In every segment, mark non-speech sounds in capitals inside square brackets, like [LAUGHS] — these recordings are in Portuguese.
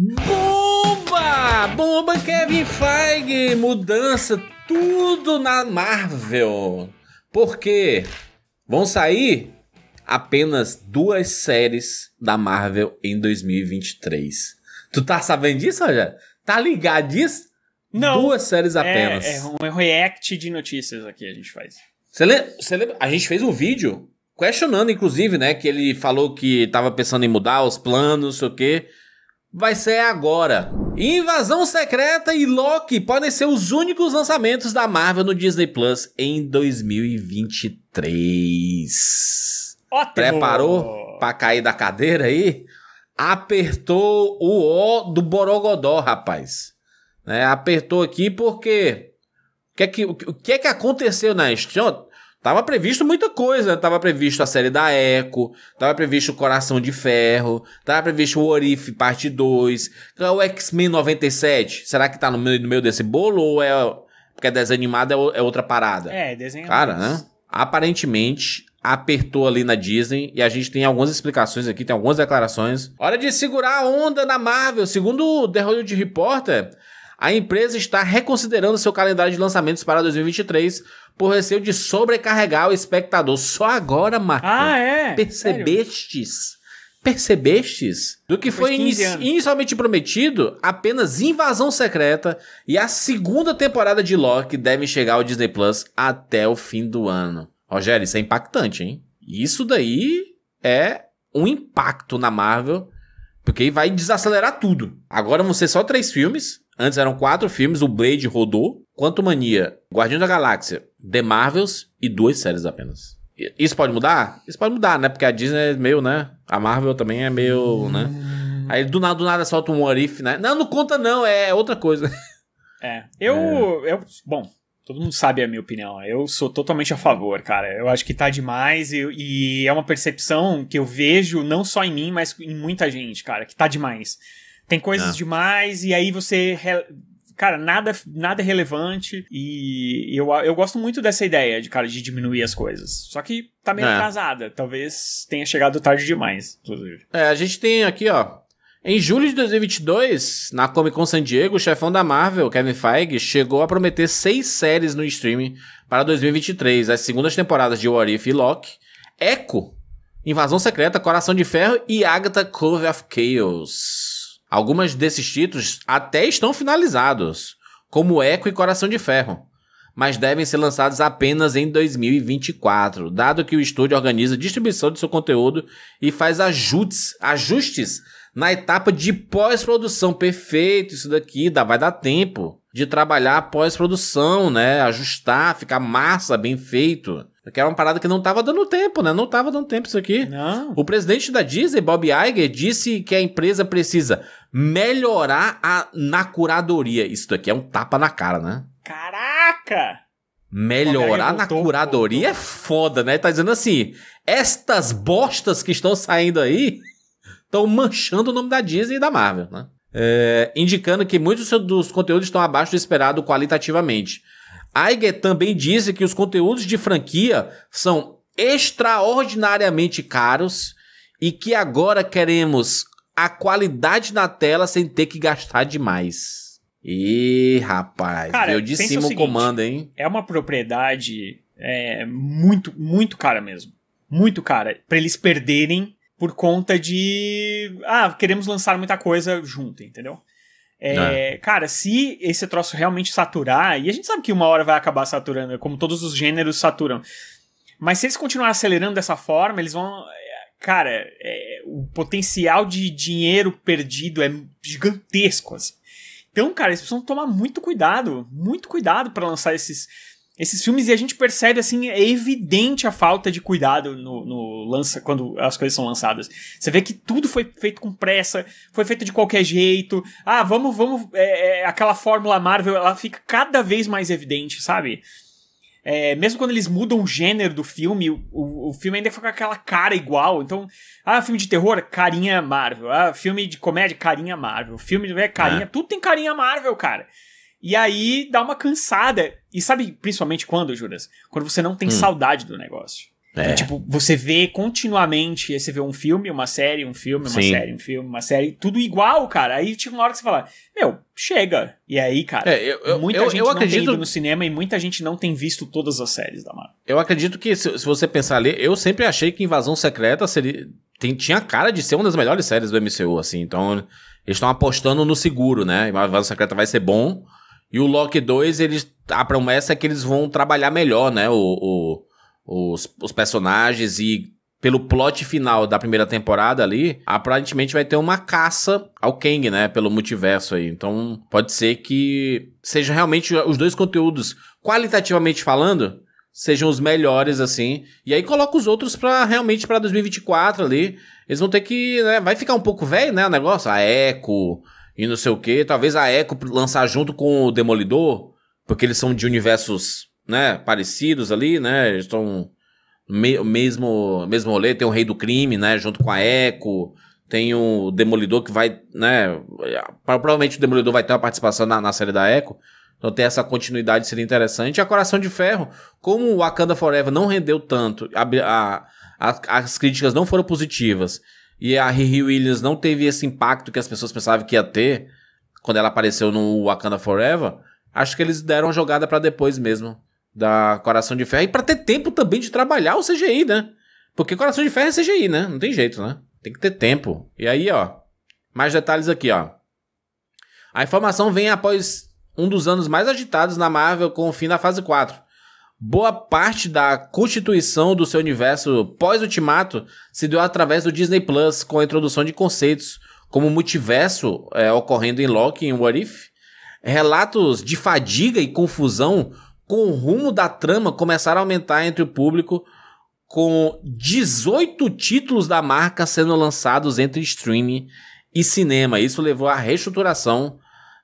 Bomba! Bomba Kevin Feige! Mudança tudo na Marvel. Porque vão sair apenas duas séries da Marvel em 2023. Tu tá sabendo disso, Rogério? Tá ligado disso? Não. Duas séries é, apenas. É, é um react de notícias aqui a gente faz. Você lembra, lembra? A gente fez um vídeo questionando, inclusive, né? Que ele falou que tava pensando em mudar os planos, não sei o quê vai ser agora. Invasão Secreta e Loki podem ser os únicos lançamentos da Marvel no Disney Plus em 2023. Ótimo. Preparou para cair da cadeira aí? Apertou o O do Borogodó, rapaz. É, apertou aqui porque o que, é que, o que é que aconteceu na né? Tava previsto muita coisa. Né? Tava previsto a série da Echo, tava previsto o Coração de Ferro, tava previsto o Orif Parte 2, o X-Men 97. Será que tá no meio, no meio desse bolo ou é. Porque é desenho animado é, é outra parada? É, desenho Cara, né? Aparentemente, apertou ali na Disney e a gente tem algumas explicações aqui, tem algumas declarações. Hora de segurar a onda na Marvel. Segundo o The Hollywood Reporter, a empresa está reconsiderando seu calendário de lançamentos para 2023 por receio de sobrecarregar o espectador. Só agora, Marco. Ah, é? Percebestes? Percebestes? Do que Depois foi inici inicialmente prometido, apenas Invasão Secreta e a segunda temporada de Loki devem chegar ao Disney Plus até o fim do ano. Rogério, isso é impactante, hein? Isso daí é um impacto na Marvel, porque vai desacelerar tudo. Agora vão ser só três filmes, Antes eram quatro filmes, o Blade rodou, Quanto Mania, Guardião da Galáxia, The Marvels e duas séries apenas. Isso pode mudar? Isso pode mudar, né? Porque a Disney é meio, né? A Marvel também é meio, hum... né? Aí do nada, do nada solta um what né? Não, não conta não, é outra coisa. [LAUGHS] É, eu, é. eu bom, todo mundo sabe a minha opinião. Eu sou totalmente a favor, cara. Eu acho que tá demais e, e é uma percepção que eu vejo não só em mim, mas em muita gente, cara, que tá demais. Tem coisas é. demais, e aí você re cara, nada, nada é relevante. E eu, eu gosto muito dessa ideia de, cara, de diminuir as coisas. Só que tá meio é. atrasada. Talvez tenha chegado tarde demais, inclusive. É, a gente tem aqui, ó. Em julho de 2022, na Comic Con San Diego, o chefão da Marvel, Kevin Feige, chegou a prometer seis séries no streaming para 2023. As segundas temporadas de What If e Loki, Echo, Invasão Secreta, Coração de Ferro e Agatha Cove of Chaos. Algumas desses títulos até estão finalizados, como Eco e Coração de Ferro, mas devem ser lançados apenas em 2024, dado que o estúdio organiza a distribuição de seu conteúdo e faz ajustes, ajustes na etapa de pós-produção. Perfeito, isso daqui dá, vai dar tempo de trabalhar pós-produção, né? Ajustar, ficar massa, bem feito. Que era uma parada que não tava dando tempo, né? Não tava dando tempo isso aqui. Não. O presidente da Disney, Bob Iger, disse que a empresa precisa melhorar a, na curadoria. Isso daqui é um tapa na cara, né? Caraca! Melhorar na curadoria é foda, né? Tá dizendo assim, estas bostas que estão saindo aí estão manchando o nome da Disney e da Marvel, né? É, indicando que muitos dos conteúdos estão abaixo do esperado qualitativamente. Aiger também disse que os conteúdos de franquia são extraordinariamente caros e que agora queremos a qualidade na tela sem ter que gastar demais. Ih, rapaz, Cara, eu de cima o, comando, hein? É uma propriedade é, muito, muito cara mesmo. Muito cara. para eles perderem por conta de. Ah, queremos lançar muita coisa junto, entendeu? É, é, Cara, se esse troço realmente saturar, e a gente sabe que uma hora vai acabar saturando, como todos os gêneros saturam. Mas se eles continuarem acelerando dessa forma, eles vão. É, cara, é, o potencial de dinheiro perdido é gigantesco. Assim. Então, cara, eles precisam tomar muito cuidado, muito cuidado para lançar esses esses filmes e a gente percebe assim é evidente a falta de cuidado no, no, lança quando as coisas são lançadas você vê que tudo foi feito com pressa foi feito de qualquer jeito ah vamos vamos é, é, aquela fórmula Marvel ela fica cada vez mais evidente sabe é, mesmo quando eles mudam o gênero do filme, o, o, filme ainda fica com aquela cara igual. Então, ah, filme de terror, carinha Marvel. Ah, filme de comédia, carinha Marvel. Filme de é, carinha, é. tudo tem carinha Marvel, cara. E aí dá uma cansada. E sabe principalmente quando, Juras? Quando você não tem hum. saudade do negócio. É. E, é, tipo, você vê continuamente, aí você vê um filme, uma série, um filme, uma Sim. série, um filme, uma série, tudo igual, cara. Aí tipo uma hora que você fala, meu, chega. E aí, cara, é, eu, eu, muita eu, gente não acredito... tem ido no cinema e muita gente não tem visto todas as séries da Marvel. Eu acredito que, se, se você pensar ali, eu sempre achei que Invasão Secreta seria, tem, tinha cara de ser uma das melhores séries do MCU, assim. Então, eles estão apostando no seguro, né? Invasão Secreta vai ser bom, e o Loki 2, eles, a promessa é que eles vão trabalhar melhor, né? O, o, os, os personagens e pelo plot final da primeira temporada ali, aparentemente vai ter uma caça ao Kang, né? Pelo multiverso aí. Então, pode ser que sejam realmente os dois conteúdos, qualitativamente falando, sejam os melhores, assim. E aí coloca os outros para realmente para 2024 ali. Eles vão ter que, né? Vai ficar um pouco velho, né? O negócio, a Echo e não sei o quê. Talvez a Echo lançar junto com o Demolidor, porque eles são de universos, né, parecidos ali, né? Eles estão me mesmo mesmo rolê, tem o Rei do Crime, né, junto com a Echo, tem o Demolidor que vai, né, provavelmente o Demolidor vai ter uma participação na, na série da Echo. Então ter essa continuidade seria interessante. E a Coração de Ferro, como o Wakanda Forever não rendeu tanto, a, a, a, as críticas não foram positivas e a Riri Williams não teve esse impacto que as pessoas pensavam que ia ter quando ela apareceu no Wakanda Forever, acho que eles deram a jogada para depois mesmo da Coração de Ferro e para ter tempo também de trabalhar o CGI, né? Porque Coração de Ferro é CGI, né? Não tem jeito, né? Tem que ter tempo. E aí, ó, mais detalhes aqui, ó. A informação vem após um dos anos mais agitados na Marvel com o fim da fase 4 boa parte da constituição do seu universo pós-Ultimato se deu através do Disney Plus, com a introdução de conceitos como multiverso é, ocorrendo em Loki e em What If. Relatos de fadiga e confusão com o rumo da trama começaram a aumentar entre o público, com 18 títulos da marca sendo lançados entre streaming e cinema. Isso levou à reestruturação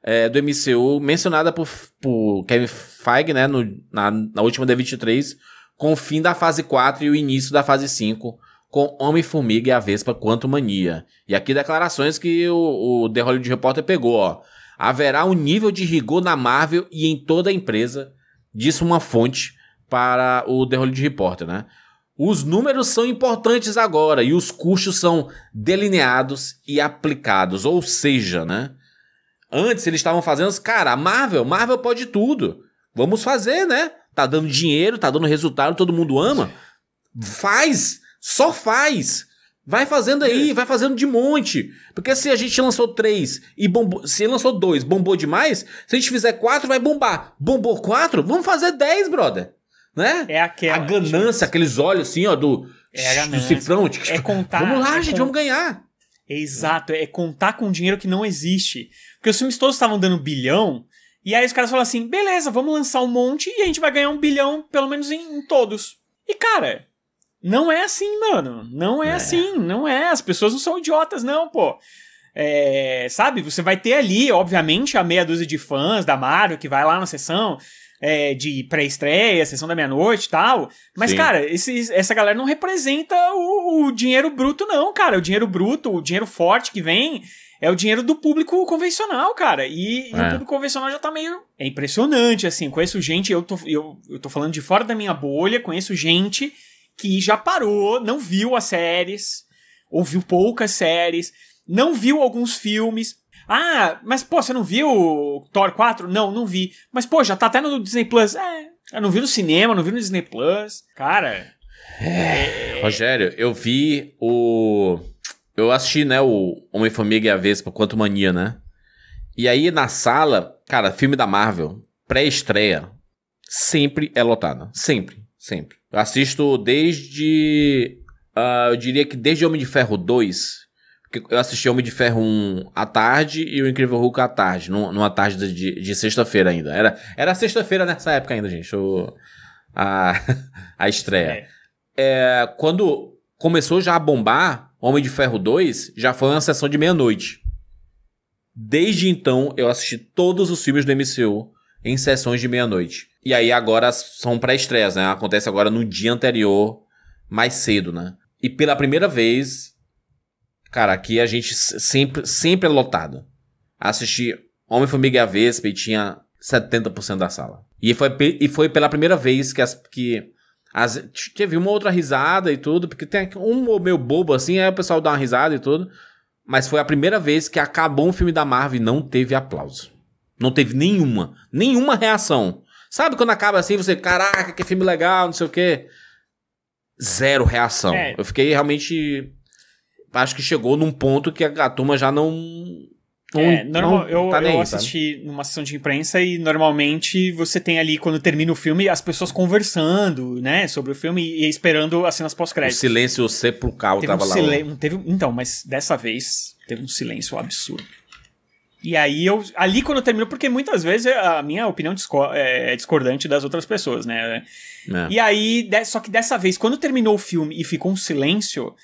é, do MCU, mencionada por, por Kevin Feige, né, no, na, na última D23, com o fim da fase 4 e o início da fase 5, com Homem-Formiga e a Vespa Quanto Mania. E aqui declarações que o, o The Hollywood Reporter pegou, ó. Haverá um nível de rigor na Marvel e em toda a empresa, disse uma fonte para o The Hollywood Reporter, né? Os números são importantes agora e os custos são delineados e aplicados, ou seja, né? Antes eles estavam fazendo, assim, cara, a Marvel, Marvel pode tudo. Vamos fazer, né? Tá dando dinheiro, tá dando resultado, todo mundo ama. Faz, só faz. Vai fazendo aí, vai fazendo de monte. Porque se a gente lançou três e bombou. Se lançou dois, bombou demais. Se a gente fizer quatro, vai bombar. Bombou quatro? Vamos fazer dez, brother. Né? É aquela. A ganância, gente. aqueles olhos assim, ó, do. É ganância. Do cifrão. É tipo, contar. Vamos lá, é gente, vamos ganhar. É exato, é contar com dinheiro que não existe. Porque os filmes todos estavam dando bilhão, e aí os caras falaram assim: beleza, vamos lançar um monte e a gente vai ganhar um bilhão, pelo menos em, em todos. E cara, não é assim, mano. Não é, é, assim, não é. As pessoas não são idiotas, não, pô. É, sabe, você vai ter ali, obviamente, a meia dúzia de fãs da Mario que vai lá na sessão é, de pré-estreia, sessão da meia-noite e tal. Mas, Sim. cara, esse, essa galera não representa o, o dinheiro bruto, não, cara. O dinheiro bruto, o dinheiro forte que vem é o dinheiro do público convencional, cara. E, é. e, o é. público convencional já tá meio. É impressionante, assim. Conheço gente, eu tô, eu, eu tô falando de fora da minha bolha, conheço gente que já parou, não viu as séries, ouviu poucas séries, não viu alguns filmes, ah, mas pô, você não viu o Thor 4? Não, não vi. Mas pô, já tá até no Disney Plus. É, eu não vi no cinema, não vi no Disney Plus. Cara. É. É, é... Rogério, eu vi o. Eu assisti, né, o Homem-Formiga e a Vespa, quanto mania, né? E aí na sala, cara, filme da Marvel, pré-estreia, sempre é lotada. Sempre, sempre. Eu assisto desde. Uh, eu diria que desde Homem de Ferro 2, eu assisti Homem de Ferro 1 à tarde e o Incrível Hulk à tarde, numa tarde de, de sexta-feira ainda. Era, era sexta-feira nessa época ainda, gente, o, a, [LAUGHS] a estreia. É. É, quando começou já a bombar, Homem de Ferro 2 já foi uma sessão de meia-noite. Desde então, eu assisti todos os filmes do MCU em sessões de meia-noite. E aí agora são pré-estreias, né? Acontece agora no dia anterior, mais cedo, né? E pela primeira vez, Cara, aqui a gente sempre, sempre é lotado. Assisti Homem-Formiga e a Vespa e tinha 70% da sala. E foi, e foi pela primeira vez que, as, que as, teve uma outra risada e tudo, porque tem um meio bobo assim, aí o pessoal dá uma risada e tudo. Mas foi a primeira vez que acabou um filme da Marvel e não teve aplauso. Não teve nenhuma, nenhuma reação. Sabe quando acaba assim, você, caraca, que filme legal, não sei o quê. Zero reação. É. Eu fiquei realmente acho que chegou num ponto que a, a turma já não. não é, normal, não eu, tá eu assisti sabe? numa sessão de imprensa e normalmente você tem ali, quando termina o filme, as pessoas conversando, né, sobre o filme e, e esperando as cenas pós-créditos. O silêncio sepulcral teve tava um lá. Teve, então, mas dessa vez teve um silêncio absurdo. E aí eu. Ali quando terminou porque muitas vezes a minha opinião é, é discordante das outras pessoas, né? É. E aí, só que dessa vez, quando terminou o filme e ficou um silêncio,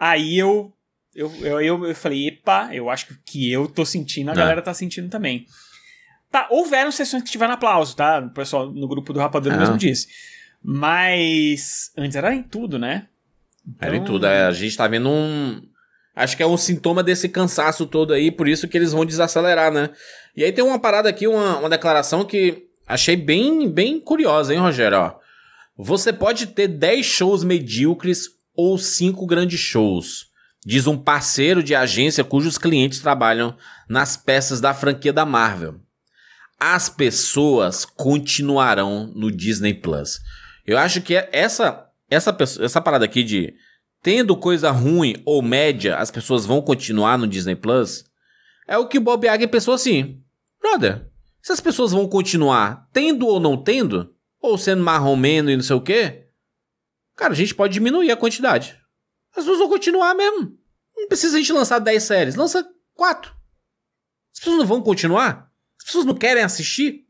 Aí eu eu, eu, eu, eu falei, epa, eu acho que eu tô sentindo, a é. galera tá sentindo também. Tá, houveram sessões que tiveram aplauso, tá? O pessoal no grupo do Rapadura mesmo é. disse. Mas antes era em tudo, né? Então... Era em então tudo. É, a gente tá vendo um. Acho que é um sintoma desse cansaço todo aí, por isso que eles vão desacelerar, né? E aí tem uma parada aqui, uma, uma declaração que achei bem, bem curiosa, hein, Rogério? Ó, você pode ter 10 shows medíocres ou cinco grandes shows, diz um parceiro de agência cujos clientes trabalham nas peças da franquia da Marvel. As pessoas continuarão no Disney Plus. Eu acho que é essa essa essa parada aqui de tendo coisa ruim ou média, as pessoas vão continuar no Disney Plus, é o que o Bob Iger pensou assim. Brother, se as pessoas vão continuar tendo ou não tendo, ou sendo marrom marromeno e não sei o quê, Cara, a gente pode diminuir a quantidade. As pessoas vão continuar mesmo. Não precisa a gente lançar 10 séries, lança 4. As pessoas não vão continuar? As pessoas não querem assistir?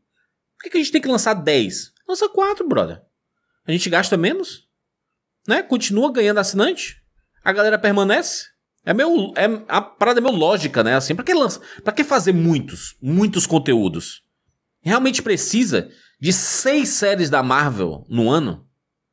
Por que, que a gente tem que lançar 10? Lança 4, brother. A gente gasta menos, né? Continua ganhando assinante, a galera permanece. É meu, é a parada é meio lógica, né? Assim, para que lança, para que fazer muitos, muitos conteúdos? Realmente precisa de seis séries da Marvel no ano?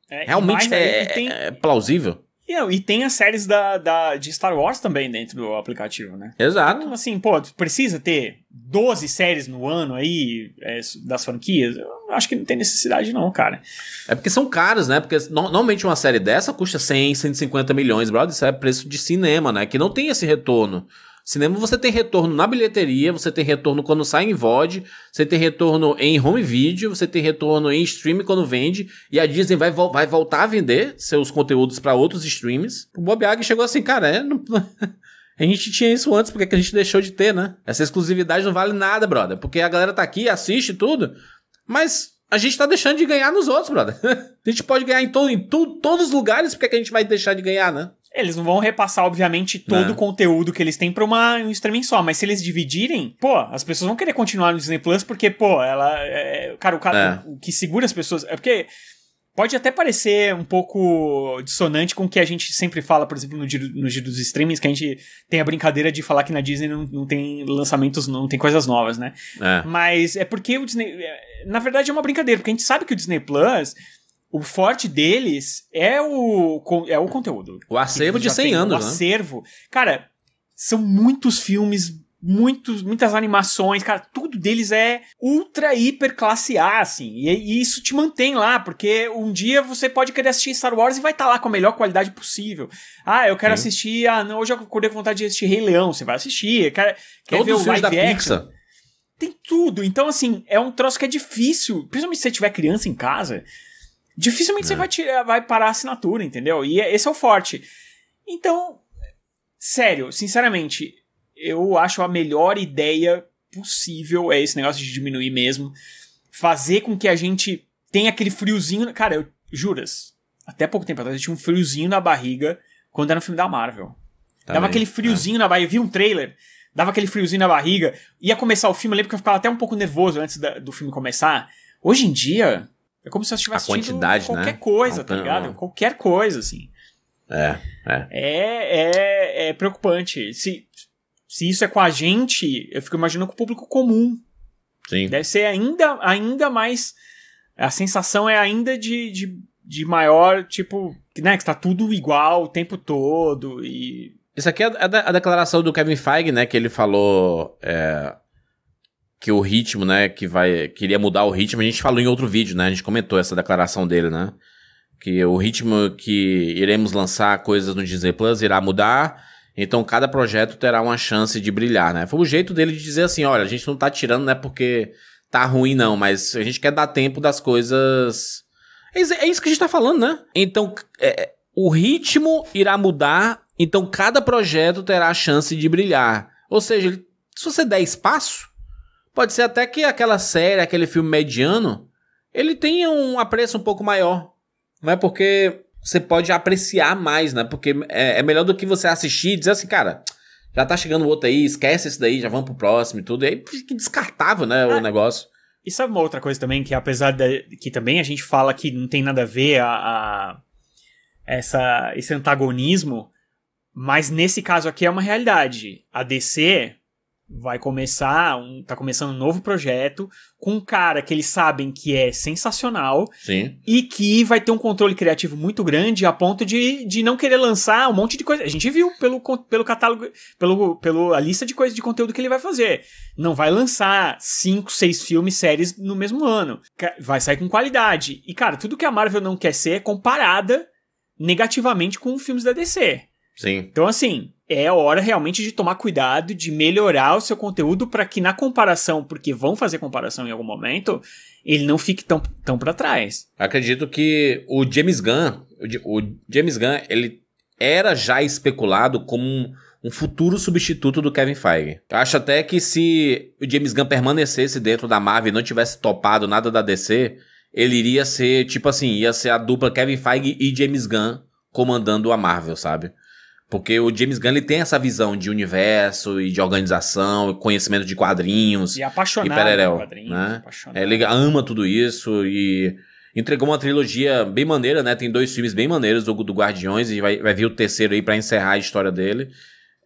É, Realmente é, tem, é, plausível. E, tem as séries da, da, de Star Wars também dentro do aplicativo, né? Exato. Então, assim, pô, precisa ter 12 séries no ano aí é, das franquias? Eu acho que não tem necessidade não, cara. É porque são caros, né? Porque no, normalmente uma série dessa custa 100, 150 milhões, brother, isso é preço de cinema, né? Que não tem esse retorno. Cinema você tem retorno na bilheteria, você tem retorno quando sai em VOD, você tem retorno em home video, você tem retorno em stream quando vende, e a Disney vai, vo vai voltar a vender seus conteúdos para outros streams. O Bob Iger chegou assim, cara, é, não... [LAUGHS] A gente tinha isso antes, porque é que a gente deixou de ter, né? Essa exclusividade não vale nada, brother. Porque a galera tá aqui, assiste tudo, mas a gente tá deixando de ganhar nos outros, brother. [LAUGHS] a gente pode ganhar em, to em tu todos os lugares, porque é que a gente vai deixar de ganhar, né? Eles não vão repassar, obviamente, todo não. É. o conteúdo que eles têm pra uma, um streaming só, mas se eles dividirem, pô, as pessoas vão querer continuar no Disney Plus porque, pô, ela. É, cara, o, cara é. o, o que segura as pessoas. É porque pode até parecer um pouco dissonante com o que a gente sempre fala, por exemplo, no giro, no giro dos streamings, que a gente tem a brincadeira de falar que na Disney não, não tem lançamentos, não tem coisas novas, né? É. Mas é porque o Disney. É, na verdade, é uma brincadeira, porque a gente sabe que o Disney Plus o forte deles é o, é o conteúdo. O acervo de 100 tem, anos. O né? acervo. Né? Cara, são muitos filmes, muitos, muitas animações, cara, tudo deles é ultra, hiper classe A, assim. E, e isso te mantém lá, porque um dia você pode querer assistir Star Wars e vai estar tá lá com a melhor qualidade possível. Ah, eu quero Sim. assistir. Ah, não, hoje eu acordei com vontade de assistir Rei Leão. Você vai assistir. Quer, quer ver o live da action. Pixar tem tudo. Então, assim, é um troço que é difícil, principalmente se você tiver criança em casa. Dificilmente é. você vai, tirar, vai parar a assinatura, entendeu? E é, esse é o forte. Então, sério, sinceramente, eu acho a melhor ideia possível é esse negócio de diminuir mesmo. Fazer com que a gente tenha aquele friozinho. Cara, eu juras, até pouco tempo atrás eu tinha um friozinho na barriga quando era no filme da Marvel. Tá dava bem, aquele friozinho é. na barriga. Eu vi um trailer, dava aquele friozinho na barriga. Ia começar o filme, eu lembro que eu ficava até um pouco nervoso antes da, do filme começar. Hoje em dia, é como se eu estivesse assistindo né? qualquer né? coisa, tá ligado? Qualquer coisa, assim. É, é. É, é, é preocupante. Se, se isso é com a gente, eu fico imaginando com o público comum. Sim. Deve ser ainda, ainda mais. A sensação é ainda de, de, de maior, tipo, né, que está tudo igual o tempo todo e. Isso aqui é a, é a, declaração do Kevin Feige, né? Que ele falou. É, que o ritmo, né, que vai queria mudar o ritmo, a gente falou em outro vídeo, né? A gente comentou essa declaração dele, né? Que o ritmo que iremos lançar coisas no Disney Plus irá mudar, então cada projeto terá uma chance de brilhar, né? Foi o jeito dele de dizer assim, olha, a gente não tá tirando, né, porque tá ruim não, mas a gente quer dar tempo das coisas. É isso é que a gente tá falando, né? Então, é, o ritmo irá mudar, então cada projeto terá a chance de brilhar. Ou seja, se você der espaço, Pode ser até que aquela série, aquele filme mediano, ele tenha um apreço um pouco maior. Não é porque você pode apreciar mais, né? Porque é, é melhor do que você assistir e dizer assim, cara, já tá chegando outro aí, esquece esse daí, já vamos pro próximo e tudo. E aí fica descartável, né, o ah, negócio. E sabe uma outra coisa também, que apesar de que também a gente fala que não tem nada a ver a, a essa, esse antagonismo, mas nesse caso aqui é uma realidade. A DC vai começar, um, tá começando um novo projeto com um cara que eles sabem que é sensacional Sim. e que vai ter um controle criativo muito grande a ponto de, de não querer lançar um monte de coisa. A gente viu pelo, pelo catálogo, pelo, pelo a lista de coisas de conteúdo que ele vai fazer. Não vai lançar cinco, seis filmes, séries no mesmo ano. Vai sair com qualidade. E cara, tudo que a Marvel não quer ser é comparada negativamente com filmes da DC. Sim. Então, assim, é hora realmente de tomar cuidado, de melhorar o seu conteúdo para que na comparação, porque vão fazer comparação em algum momento, ele não fique tão, tão para trás. Acredito que o James Gunn, o, James Gunn, ele era já especulado como um, um futuro substituto do Kevin Feige. Eu acho até que se o James Gunn permanecesse dentro da Marvel e não tivesse topado nada da DC, ele iria ser, tipo assim, ia ser a dupla Kevin Feige e James Gunn comandando a Marvel, sabe? Porque o James Gunn ele tem essa visão de universo e de organização, conhecimento de quadrinhos. E apaixonado e pererel, por né? quadrinhos. Né? Apaixonado. É, ele ama tudo isso e entregou uma trilogia bem maneira, né? Tem dois filmes bem maneiros, do Guardiões, e vai, vai vir o terceiro aí para encerrar a história dele.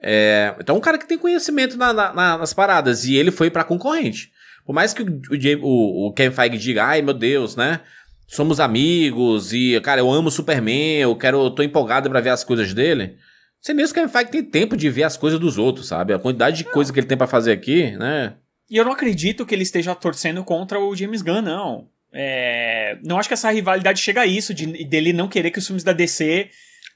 É, então é um cara que tem conhecimento na, na, nas paradas, e ele foi pra concorrente. Por mais que o, o, o Kevin Feige diga, ai meu Deus, né? Somos amigos, e, cara, eu amo o Superman, eu quero, eu tô empolgado para ver as coisas dele. Você mesmo que é faz tem tempo de ver as coisas dos outros, sabe? A quantidade de não. coisa que ele tem para fazer aqui, né? E eu não acredito que ele esteja torcendo contra o James Gunn, não. É... Não acho que essa rivalidade chega a isso, de, dele não querer que os filmes da DC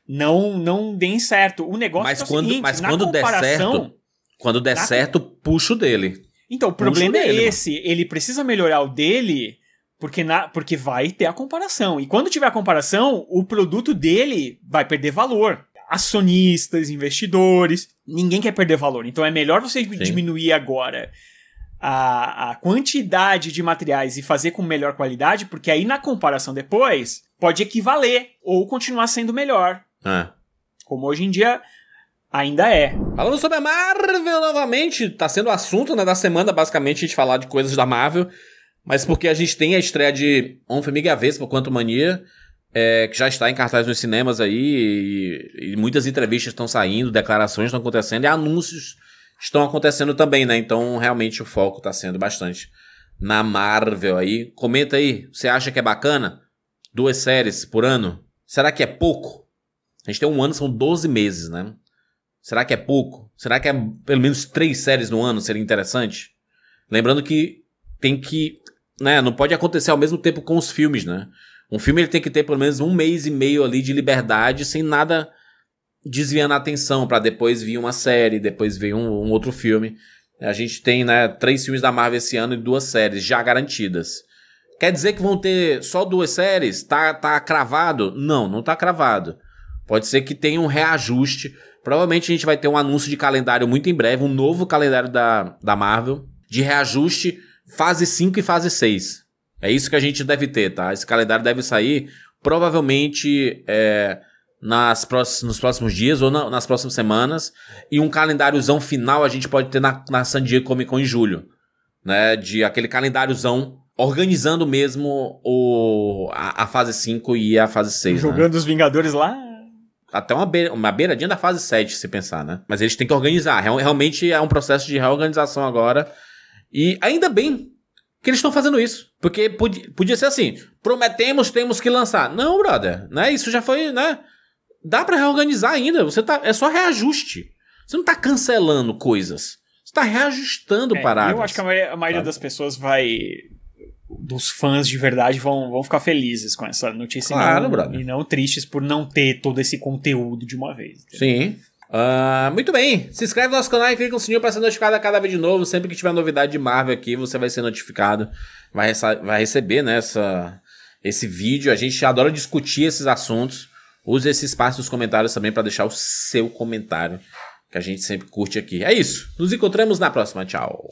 não não deem certo. O negócio mas é o quando, seguinte, mas quando der certo, quando der na... certo, puxo dele. Então, o problema é dele, é esse, mano. ele precisa melhorar o dele, porque na porque vai ter a comparação. E quando tiver a comparação, o produto dele vai perder valor acionistas, investidores, ninguém quer perder valor. Então é melhor você Sim. diminuir agora a, a quantidade de materiais e fazer com melhor qualidade, porque aí na comparação depois pode equivaler ou continuar sendo melhor. É. Como hoje em dia ainda é. Falando sobre a Marvel novamente, tá sendo o assunto né, da semana, basicamente, a gente falar de coisas da Marvel. Mas porque a gente tem a estreia de Homem-Formiga Vespa, Quanto Mania, é, que já está em cartaz nos cinemas aí, e, e muitas entrevistas estão saindo, declarações estão acontecendo, e anúncios estão acontecendo também, né? Então, realmente, o foco está sendo bastante na Marvel aí. Comenta aí, você acha que é bacana? Duas séries por ano? Será que é pouco? A gente tem um ano, são 12 meses, né? Será que é pouco? Será que é pelo menos três séries no ano seria interessante? Lembrando que tem que. Né, não pode acontecer ao mesmo tempo com os filmes, né? Um filme ele tem que ter pelo menos um mês e meio ali de liberdade, sem nada desviando a atenção, para depois vir uma série, depois vir um, um, outro filme. A gente tem né, três filmes da Marvel esse ano e duas séries já garantidas. Quer dizer que vão ter só duas séries? Tá, tá cravado? Não, não tá cravado. Pode ser que tenha um reajuste. Provavelmente a gente vai ter um anúncio de calendário muito em breve, um novo calendário da, da Marvel, de reajuste fase 5 e fase 6. É isso que a gente deve ter, tá? Esse calendário deve sair provavelmente é, nas próximos, nos próximos dias ou na, nas próximas semanas. E um calendáriozão final a gente pode ter na, na San Diego Comic Con em julho. Né? De aquele calendáriozão organizando mesmo o, a, a fase 5 e a fase 6. Né? Jogando né? os Vingadores lá? Até uma, beira, uma beiradinha da fase 7, se pensar, né? Mas eles têm que organizar. Real, realmente é um processo de reorganização agora. E ainda bem que eles estão fazendo isso. Porque podia, podia ser assim: prometemos, temos que lançar. Não, brother, né? Isso já foi, né? Dá para reorganizar ainda. Você tá, é só reajuste. Você não tá cancelando coisas. Você tá reajustando é, paradas. Eu acho que a maioria, a maioria das pessoas vai. Dos fãs de verdade vão, vão ficar felizes com essa notícia. Claro, e não, E não tristes por não ter todo esse conteúdo de uma vez. Entendeu? Sim. Uh, muito bem, se inscreve no nosso canal e clica no sininho para ser notificado a cada vez de novo. Sempre que tiver novidade de Marvel aqui, você vai ser notificado, vai, vai receber né, essa, esse vídeo. A gente adora discutir esses assuntos. Use esse espaço nos comentários também para deixar o seu comentário, que a gente sempre curte aqui. É isso, nos encontramos na próxima. Tchau.